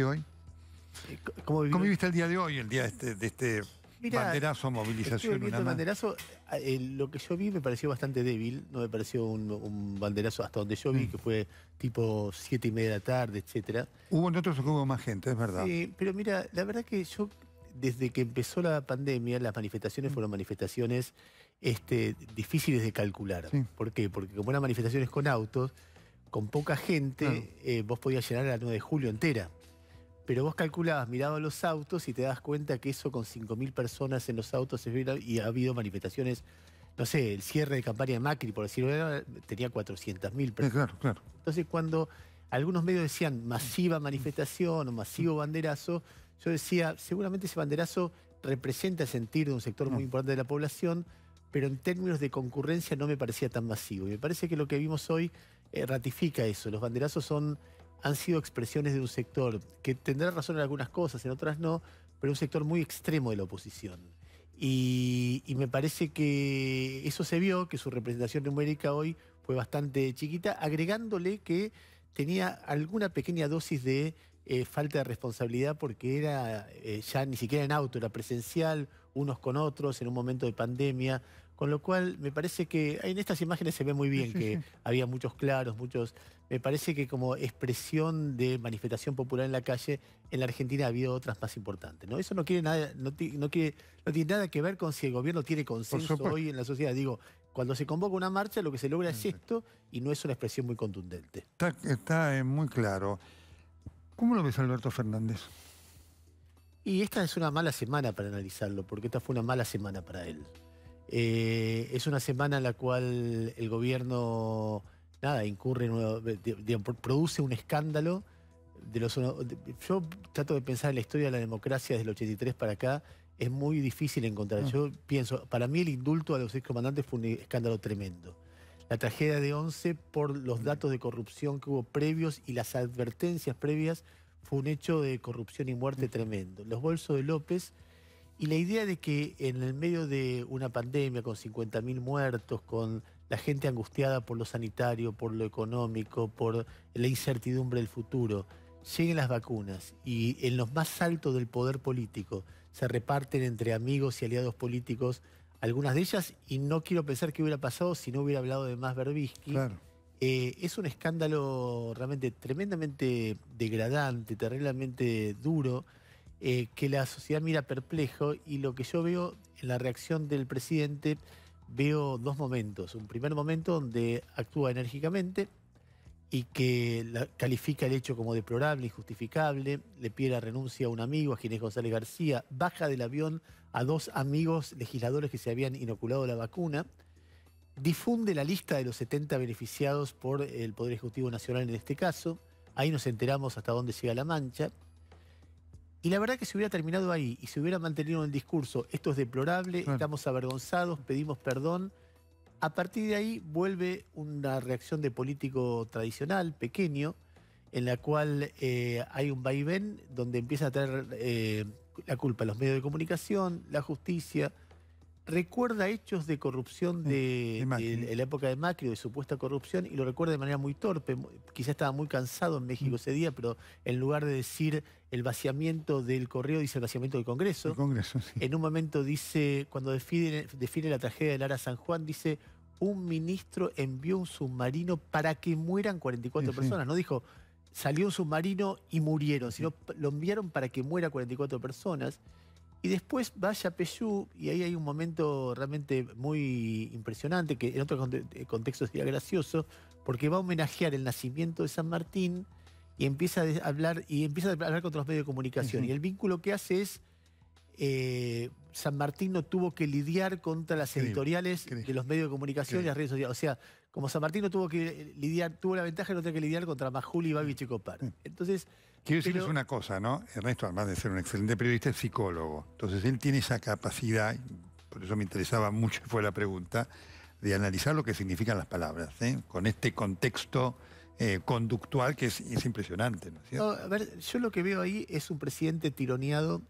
hoy? Eh, ¿Cómo, viviste el día de hoy, el día de este, este banderazo, movilización? Una banderazo, eh, lo que yo vi me pareció bastante débil, no me pareció un, banderazo hasta donde yo vi, mm. que fue tipo siete y media de la tarde, etcétera. Hubo en otros hubo más gente, es verdad. pero mira, la verdad que yo, desde que empezó la pandemia, las manifestaciones mm. fueron manifestaciones este, difíciles de calcular. ¿Por qué? Porque como eran manifestaciones con autos, con poca gente, eh, vos podías llenar la 9 de julio entera. Pero vos calculabas, mirabas los autos y te das cuenta que eso con 5.000 personas en los autos y ha habido manifestaciones, no sé, el cierre de campaña de Macri, por decirlo, tenía 400.000 eh, personas. claro, claro. Entonces cuando algunos medios decían masiva manifestación o masivo banderazo, yo decía, seguramente ese banderazo representa el sentir de un sector muy mm. importante de la población, pero en términos de concurrencia no me parecía tan masivo. Y me parece que lo que vimos hoy eh, ratifica eso. Los banderazos son han sido expresiones de un sector que tendrá razón en algunas cosas, en otras no, pero un sector muy extremo de la oposición. Y, me parece que eso se vio, que su representación numérica hoy fue bastante chiquita, agregándole que tenía alguna pequeña dosis de eh, falta de responsabilidad porque era eh, ya ni siquiera en auto, era presencial, unos con otros, en un momento de pandemia. Con lo cual, me parece que en estas imágenes se ve muy bien que había muchos claros, muchos... Me parece que como expresión de manifestación popular en la calle, en la Argentina ha habido otras más importantes. ¿no? Eso no, quiere nada, no, tiene nada que ver con si el gobierno tiene consenso hoy en la sociedad. Digo, cuando se convoca una marcha, lo que se logra es esto y no es una expresión muy contundente. Está, está eh, muy claro. ¿Cómo lo ves, Alberto Fernández? Y esta es una mala semana para analizarlo, porque esta fue una mala semana para él. Eh, es una semana en la cual el gobierno, nada, incurre, produce un escándalo. De los, yo trato de pensar en la historia de la democracia desde el 83 para acá, es muy difícil encontrar. Ah. Yo pienso, para mí el indulto a los excomandantes fue un escándalo tremendo. La tragedia de 11 por los datos de corrupción que hubo previos y las advertencias previas fue un hecho de corrupción y muerte tremendo. Los bolsos de López y la idea de que en el medio de una pandemia con 50.000 muertos, con la gente angustiada por lo sanitario, por lo económico, por la incertidumbre del futuro, lleguen las vacunas y en los más altos del poder político se reparten entre amigos y aliados políticos algunas de ellas y no quiero pensar qué hubiera pasado si no hubiera hablado de más Berbisky. Eh, es un escándalo realmente tremendamente degradante, terriblemente duro eh, que la sociedad mira perplejo y lo que yo veo en la reacción del presidente, veo dos momentos. Un primer momento donde actúa enérgicamente y que califica el hecho como deplorable, injustificable, le pide la renuncia a un amigo, a Ginés González García, baja del avión a dos amigos legisladores que se habían inoculado la vacuna, difunde la lista de los 70 beneficiados por el Poder Ejecutivo Nacional en este caso, ahí nos enteramos hasta dónde llega la mancha, y la verdad que se hubiera terminado ahí y se hubiera mantenido el discurso, esto es deplorable, estamos avergonzados, pedimos perdón, a partir de ahí vuelve una reacción de político tradicional, pequeño, en la cual eh, hay un vaivén donde empieza a traer eh, la culpa a los medios de comunicación, la justicia, recuerda hechos de corrupción de, la época de Macri, de supuesta corrupción, y lo recuerda de manera muy torpe. Quizá estaba muy cansado en México mm. ese día, pero en lugar de decir el vaciamiento del correo, dice el vaciamiento del Congreso. En un momento dice, cuando define, la tragedia de Lara San Juan, dice, un ministro envió un submarino para que mueran 44 personas. No dijo, salió un submarino y murieron, sino lo enviaron para que muera 44 personas. Y después va a Peyú, y ahí hay un momento realmente muy impresionante, que en otro eh, contexto sería gracioso, porque va a homenajear el nacimiento de San Martín y empieza a hablar, y empieza a hablar contra los medios de comunicación. Y el vínculo que hace es eh, San Martín no tuvo que lidiar contra las editoriales de los medios de comunicación y las redes sociales como San Martín tuvo que eh, lidiar, tuvo la ventaja de no tener que lidiar contra Majuli, y Copar. Mm. Entonces. Quiero decirles una cosa, ¿no? Ernesto, además de ser un excelente periodista, es psicólogo. Entonces, él tiene esa capacidad, por eso me interesaba mucho, fue la pregunta, de analizar lo que significan las palabras, ¿eh? con este contexto eh, conductual que es, impresionante, a ver, yo lo que veo ahí es un presidente tironeado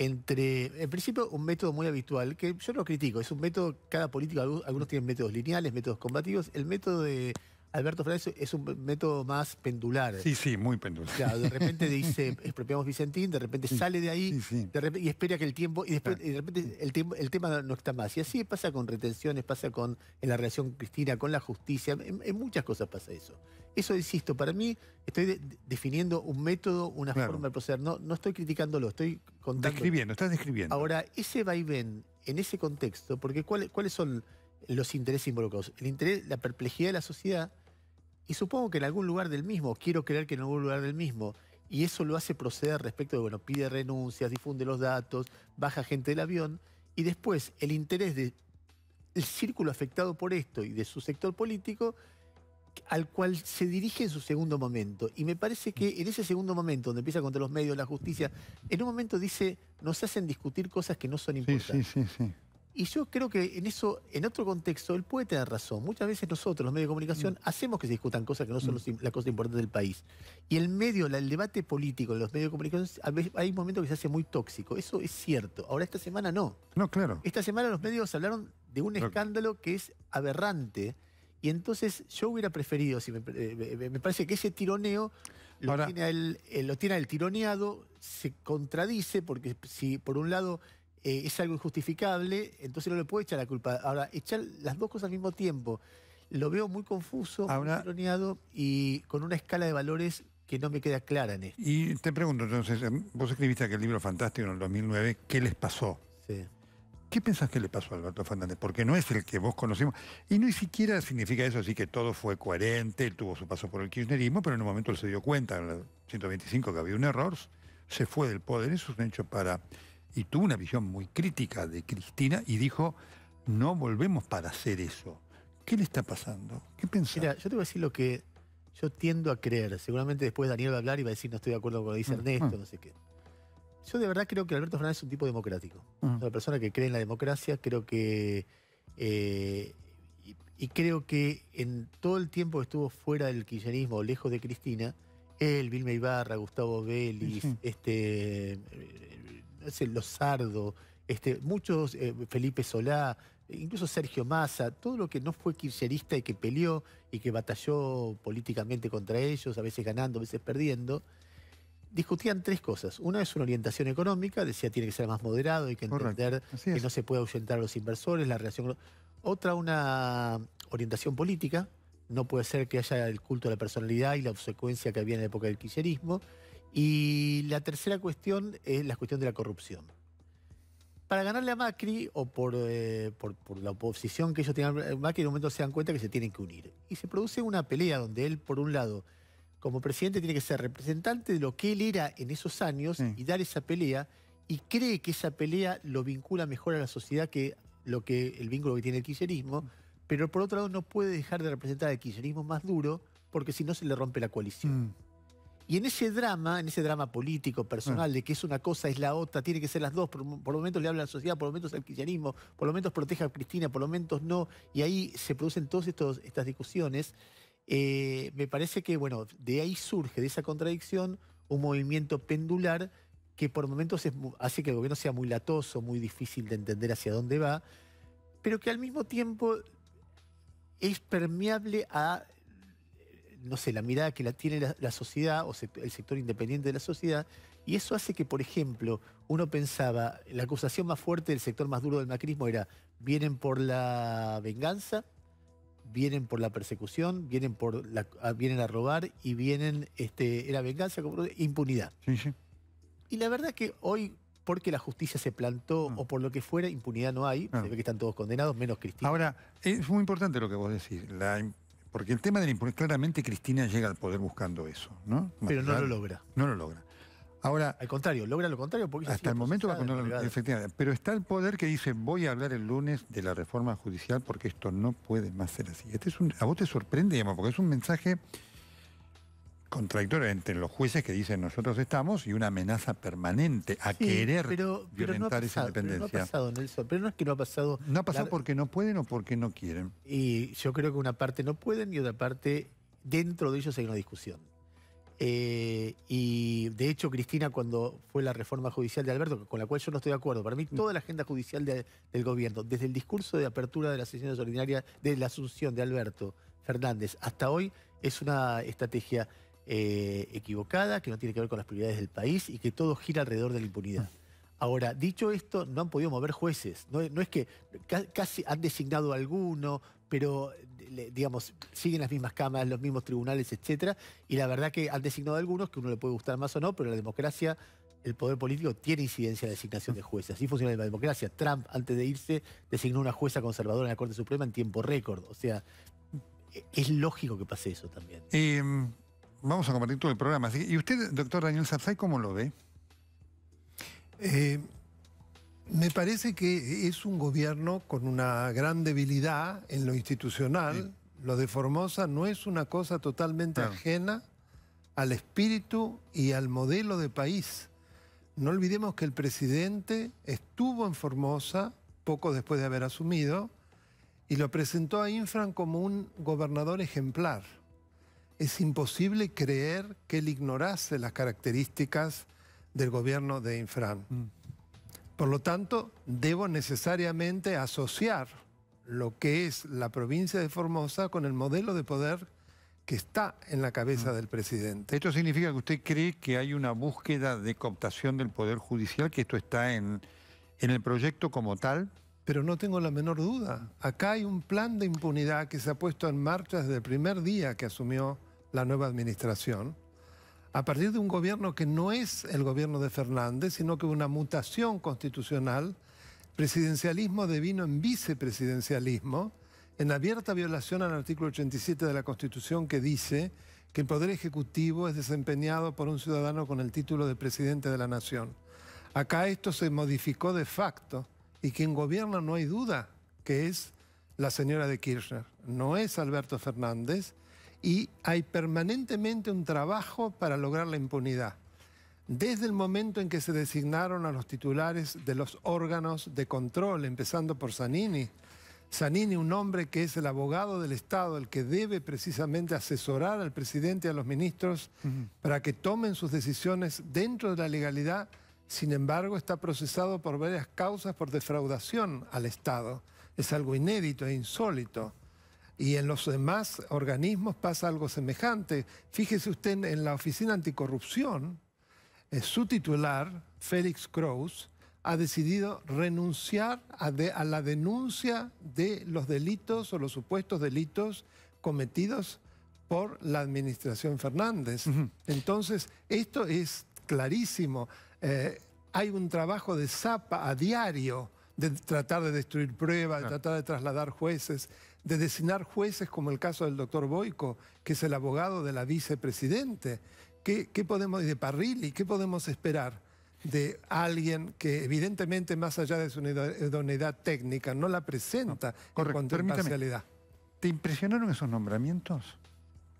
entre, en principio, un método muy habitual, que yo no critico, es un método, cada político, algunos tienen métodos lineales, métodos combativos, el método de Alberto Fernández es un método más pendular. Sí, sí, muy pendular. de repente dice, expropiamos Vicentín, de repente sale de ahí y espera que el tiempo, y, de repente el, tema no está más. Y así pasa con retenciones, pasa con en la relación Cristina, con la justicia, en, muchas cosas pasa eso. Eso, insisto, para mí estoy definiendo un método, una forma de proceder. No, no estoy criticándolo, estoy contando. Describiendo, estás describiendo. Ahora, ese vaivén en ese contexto, porque ¿cuáles son los intereses involucrados? El interés, la perplejidad de la sociedad y supongo que en algún lugar del mismo, quiero creer que en algún lugar del mismo, y eso lo hace proceder respecto de, bueno, pide renuncias, difunde los datos, baja gente del avión, y después el interés del círculo afectado por esto y de su sector político al cual se dirige en su segundo momento. Y me parece que en ese segundo momento, donde empieza contra los medios, la justicia, en un momento dice, nos hacen discutir cosas que no son importantes. Sí, sí, sí, y yo creo que en eso, en otro contexto, él puede tener razón. Muchas veces nosotros, los medios de comunicación, mm. hacemos que se discutan cosas que no son mm. las cosas importantes del país. Y el medio, el debate político en los medios de comunicación, veces, hay momentos que se hace muy tóxico. Eso es cierto. Ahora, esta semana no. No, claro. Esta semana los medios hablaron de un escándalo que es aberrante. Y entonces yo hubiera preferido, si me, eh, parece que ese tironeo lo, tiene el, eh, lo tiene el tironeado, se contradice, porque si por un lado eh, es algo injustificable, entonces no le puede echar la culpa. Ahora, echar las dos cosas al mismo tiempo, lo veo muy confuso, muy muy y con una escala de valores que no me queda clara en esto. Y te pregunto, entonces, em, vos escribiste aquel libro fantástico en el 2009, ¿qué les pasó? ¿Qué pensás que le pasó a Alberto Fernández? Porque no es el que vos conocimos, Y no siquiera significa eso, así que todo fue coherente, él tuvo su paso por el kirchnerismo, pero en un momento él se dio cuenta, en el 125, que había un error, se fue del poder. Eso es un hecho para y tuvo una visión muy crítica de Cristina y dijo, no volvemos para hacer eso. ¿Qué le está pasando? ¿Qué pensás? Mira, yo te voy a decir lo que yo tiendo a creer. Seguramente después Daniel va a hablar y va a decir, no estoy de acuerdo con lo que dice mm, Ernesto, mm. no sé qué. Yo de verdad creo que Alberto Fernández es un tipo democrático. Mm. una persona que cree en la democracia, creo que... Eh, y, creo que en todo el tiempo que estuvo fuera del kirchnerismo, lejos de Cristina, él, Vilma Ibarra, Gustavo Vélez, este Lozardo, este, muchos, eh, Felipe Solá, incluso Sergio Massa, todo lo que no fue kirchnerista y que peleó y que batalló políticamente contra ellos, a veces ganando, a veces perdiendo, discutían tres cosas. Una es una orientación económica, decía tiene que ser más moderado, hay que entender que no se puede ahuyentar a los inversores, la relación... Otra, una orientación política, no puede ser que haya el culto a la personalidad y la obsecuencia que había en la época del kirchnerismo. Y la tercera cuestión es la cuestión de la corrupción. Para ganarle a Macri, o eh, por, la oposición que ellos tienen, Macri en un momento se dan cuenta que se tienen que unir. Y se produce una pelea donde él, por un lado, como presidente, tiene que ser representante de lo que él era en esos años y dar esa pelea, y cree que esa pelea lo vincula mejor a la sociedad que, lo que el vínculo que tiene el kirchnerismo, mm. pero por otro lado no puede dejar de representar el kirchnerismo más duro, porque si no se le rompe la coalición. Mm. Y en ese drama, en ese drama político, personal, mm. de que es una cosa, es la otra, tiene que ser las dos, por, lo momentos le habla a la sociedad, por momentos al cristianismo, por momentos protege a Cristina, por momentos no, y ahí se producen todas estas discusiones, eh, me parece que, bueno, de ahí surge, de esa contradicción, un movimiento pendular que por momentos es, hace que el gobierno sea muy latoso, muy difícil de entender hacia dónde va, pero que al mismo tiempo es permeable a no sé, la mirada que la tiene la, sociedad o el sector independiente de la sociedad, y eso hace que, por ejemplo, uno pensaba, la acusación más fuerte del sector más duro del macrismo era, vienen por la venganza, vienen por la persecución, vienen, por ah, vienen a robar y vienen, este, era venganza, como, impunidad. Y la verdad que hoy porque la justicia se plantó mm. o por lo que fuera, impunidad no hay. Se ah. ve que están todos condenados, menos Cristina. Ahora, es muy importante lo que vos decís. La, porque el tema del la claramente Cristina llega al poder buscando eso, ¿no? Pero no lo logra. No lo logra. Ahora, al contrario, logra lo contrario porque hasta el momento va a efectivamente. Pero está el poder que dice voy a hablar el lunes de la reforma judicial porque esto no puede más ser así. Este es a vos te sorprende, digamos, porque es un mensaje contradictoria entre los jueces que dicen nosotros estamos y una amenaza permanente a querer violentar esa independencia. Pero no ha pasado, Nelson. Pero no es que no ha pasado. No ha pasado porque no pueden o porque no quieren. Y yo creo que una parte no pueden y otra parte dentro de ellos hay una discusión. Eh, y de hecho, Cristina, cuando fue la reforma judicial de Alberto, con la cual yo no estoy de acuerdo, para mí mm. toda la agenda judicial del gobierno, desde el discurso de apertura de las sesiones ordinarias de la asunción de Alberto Fernández hasta hoy, es una estrategia eh, equivocada, que no tiene que ver con las prioridades del país y que todo gira alrededor de la impunidad. Ahora, dicho esto, no han podido mover jueces. No, es que casi han designado a alguno, pero digamos, siguen las mismas cámaras, los mismos tribunales, etcétera. Y la verdad que han designado algunos, que uno le puede gustar más o no, pero la democracia, el poder político tiene incidencia en la designación de jueces. Así funciona la democracia. Trump, antes de irse, designó una jueza conservadora en la Corte Suprema en tiempo récord. O sea, e, es lógico que pase eso también. Em, vamos a compartir todo el programa. ¿Y usted, doctor Daniel Sarsay, cómo lo ve? Eh, me parece que es un gobierno con una gran debilidad en lo institucional. Lo de Formosa no es una cosa totalmente ajena al espíritu y al modelo de país. No olvidemos que el presidente estuvo en Formosa poco después de haber asumido y lo presentó a Infran como un gobernador ejemplar es imposible creer que él ignorase las características del gobierno de Infrán. Mm. Por lo tanto, debo necesariamente asociar lo que es la provincia de Formosa con el modelo de poder que está en la cabeza mm. del presidente. ¿Esto significa que usted cree que hay una búsqueda de cooptación del Poder Judicial, que esto está en, en el proyecto como tal? Pero no tengo la menor duda. Acá hay un plan de impunidad que se ha puesto en marcha desde el primer día que asumió la nueva administración, a partir de un gobierno que no es el gobierno de Fernández, sino que una mutación constitucional, presidencialismo devino en vicepresidencialismo, en abierta violación al artículo 87 de la Constitución que dice que el poder ejecutivo es desempeñado por un ciudadano con el título de presidente de la nación. Acá esto se modificó de facto y quien gobierna no hay duda que es la señora de Kirchner, no es Alberto Fernández y hay permanentemente un trabajo para lograr la impunidad. Desde el momento en que se designaron a los titulares de los órganos de control, empezando por Zanini, Zanini, un hombre que es el abogado del Estado, el que debe precisamente asesorar al presidente y a los ministros para que tomen sus decisiones dentro de la legalidad, sin embargo está procesado por varias causas por defraudación al Estado. Es algo inédito e insólito. Y en los demás organismos pasa algo semejante. Fíjese usted en la Oficina Anticorrupción, eh, su titular, Félix Kraus, ha decidido renunciar a, la denuncia de los delitos o los supuestos delitos cometidos por la administración Fernández. Entonces, esto es clarísimo. Eh, hay un trabajo de zapa a diario de tratar de destruir pruebas, de tratar de trasladar jueces de designar jueces como el caso del doctor Boico, que es el abogado de la vicepresidente. ¿Qué, qué podemos, y de Parrilli, qué podemos esperar de alguien que evidentemente más allá de su idoneidad técnica no la presenta con correcto. ¿Te impresionaron esos nombramientos?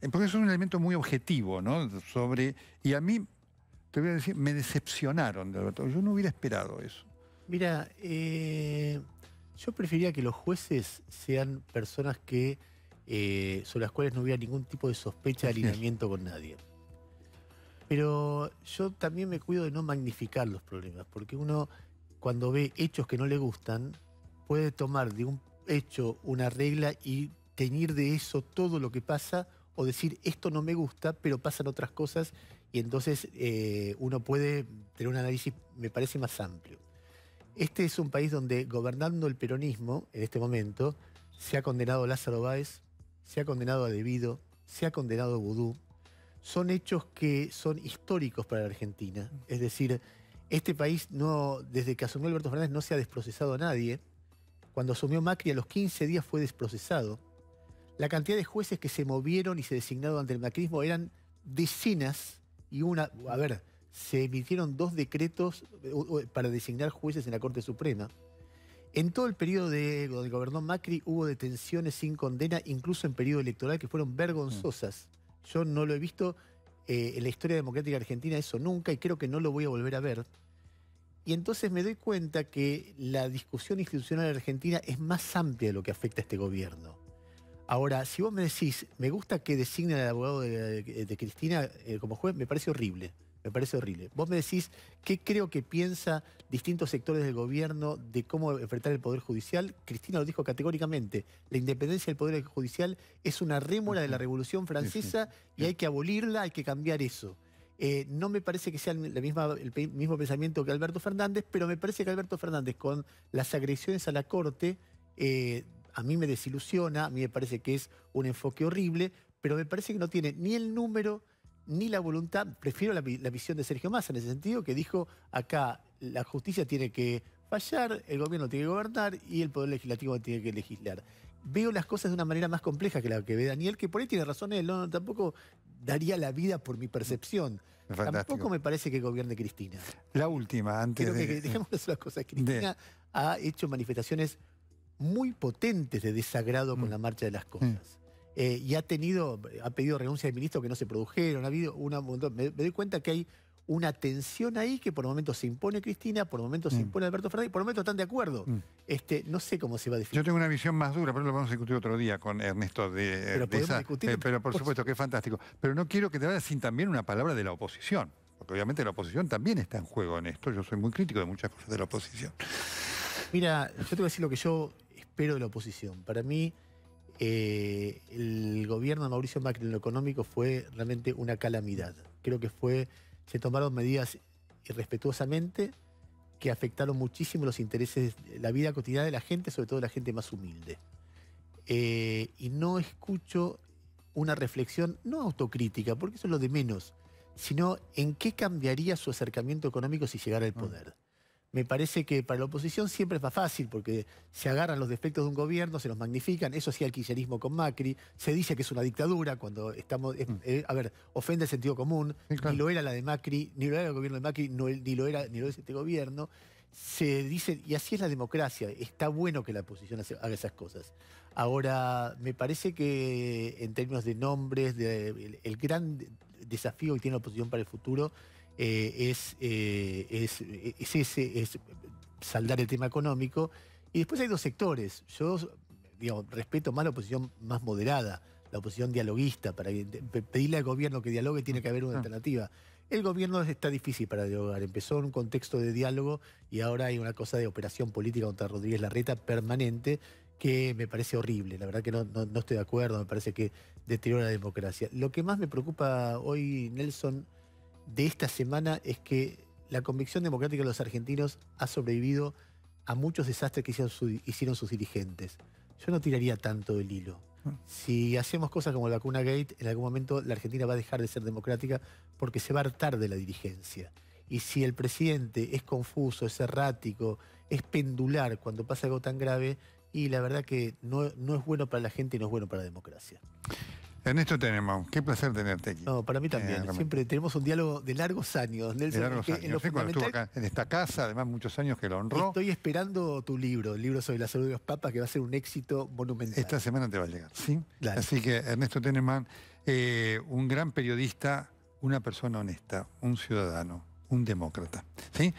Eh, porque eso es un elemento muy objetivo, ¿no? Sobre, y a mí, te voy a decir, me decepcionaron, Yo no hubiera esperado eso. Mira, eh, yo prefería que los jueces sean personas que eh, sobre las cuales no hubiera ningún tipo de sospecha de alineamiento con nadie. Pero yo también me cuido de no magnificar los problemas, porque uno cuando ve hechos que no le gustan, puede tomar de un hecho una regla y teñir de eso todo lo que pasa, o decir esto no me gusta, pero pasan otras cosas, y entonces eh, uno puede tener un análisis, me parece, más amplio. Este es un país donde, gobernando el peronismo en este momento, se ha condenado a Lázaro Báez, se ha condenado a Debido, se ha condenado a Vudú. Son hechos que son históricos para la Argentina. Es decir, este país, no, desde que asumió Alberto Fernández, no se ha desprocesado a nadie. Cuando asumió Macri, a los 15 días fue desprocesado. La cantidad de jueces que se movieron y se designaron ante el macrismo eran decenas y una. A ver, se emitieron dos decretos eh, para designar jueces en la Corte Suprema. En todo el periodo de, donde gobernó Macri hubo detenciones sin condena, incluso en periodo electoral, que fueron vergonzosas. Mm. Yo no lo he visto eh, en la historia democrática argentina, eso nunca, y creo que no lo voy a volver a ver. Y entonces me doy cuenta que la discusión institucional argentina es más amplia de lo que afecta a este gobierno. Ahora, si vos me decís, me gusta que designe al abogado de, Cristina eh, como juez, me parece horrible. Me parece horrible. Vos me decís qué creo que piensa distintos sectores del gobierno de cómo enfrentar el Poder Judicial. Cristina lo dijo categóricamente, la independencia del Poder Judicial es una rémula de la Revolución Francesa y hay que abolirla, hay que cambiar eso. Eh, no me parece que sea la misma, el mismo pensamiento que Alberto Fernández, pero me parece que Alberto Fernández con las agresiones a la Corte eh, a mí me desilusiona, a mí me parece que es un enfoque horrible, pero me parece que no tiene ni el número ni la voluntad, prefiero la, visión de Sergio Massa en ese sentido, que dijo acá la justicia tiene que fallar, el gobierno tiene que gobernar y el poder legislativo tiene que legislar. Veo las cosas de una manera más compleja que la que ve Daniel, que por ahí tiene razón él, no, tampoco daría la vida por mi percepción. Tampoco me parece que gobierne Cristina. La última, antes Creo de... que, dejemos una cosa, Cristina ha hecho manifestaciones muy potentes de desagrado con mm. la marcha de las cosas. Mm. Eh, y ha tenido, ha pedido renuncia de ministros que no se produjeron, ha habido una Me, doy cuenta que hay una tensión ahí que por momento se impone Cristina, por momentos momento se mm. impone Alberto Fernández, por momento están de acuerdo. Mm. Este, no sé cómo se va a definir. Yo tengo una visión más dura, pero lo vamos a discutir otro día con Ernesto de, pero podemos discutir, eh, pero por, por supuesto que es fantástico. Pero no quiero que te vayas sin también una palabra de la oposición, porque obviamente la oposición también está en juego en esto. Yo soy muy crítico de muchas cosas de la oposición. Mira, yo te voy a decir lo que yo espero de la oposición. Para mí eh, el gobierno de Mauricio Macri en lo económico fue realmente una calamidad. Creo que fue, se tomaron medidas irrespetuosamente que afectaron muchísimo los intereses, la vida cotidiana de la gente, sobre todo de la gente más humilde. Eh, y no escucho una reflexión, no autocrítica, porque eso es lo de menos, sino en qué cambiaría su acercamiento económico si llegara al mm. poder me parece que para la oposición siempre es más fácil porque se agarran los defectos de un gobierno, se los magnifican, eso hacía el kirchnerismo con Macri, se dice que es una dictadura cuando estamos, mm. eh, a ver, ofende el sentido común, ni lo era la de Macri, ni lo era el gobierno de Macri, ni lo era ni lo es este gobierno, se dice, y así es la democracia, está bueno que la oposición haga esas cosas. Ahora, me parece que en términos de nombres, el gran desafío que tiene la oposición para el futuro eh, eh, eh, es, ese, es saldar el tema económico. Y después hay dos sectores. Yo respeto más la oposición más moderada, la oposición dialoguista. Para pedirle al gobierno que dialogue tiene que haber una ah. alternativa. El gobierno está difícil para dialogar. Empezó en un contexto de diálogo y ahora hay una cosa de operación política contra Rodríguez Larreta permanente que me parece horrible. La verdad que no, no estoy de acuerdo, me parece que deteriora la democracia. Lo que más me preocupa hoy, Nelson, de esta semana es que la convicción democrática de los argentinos ha sobrevivido a muchos desastres que hicieron, sus dirigentes. Yo no tiraría tanto del hilo. Mm. Si hacemos cosas como el vacuna Gate, en algún momento la Argentina va a dejar de ser democrática porque se va a hartar de la dirigencia. Y si el presidente es confuso, es errático, es pendular cuando pasa algo tan grave, y la verdad que no es bueno para la gente y no es bueno para la democracia. Ernesto tenemos, qué placer tenerte aquí. No, para mí también. Eh, Siempre tenemos un diálogo de largos años. Nelson, de En estuvo acá en esta casa, además muchos años que lo honró. Estoy esperando tu libro, el libro sobre la salud de los papas, que va a ser un éxito monumental. Esta semana te va a llegar, ¿sí? Así que Ernesto Tenerman, eh, un gran periodista, una persona honesta, un ciudadano, un demócrata. ¿sí?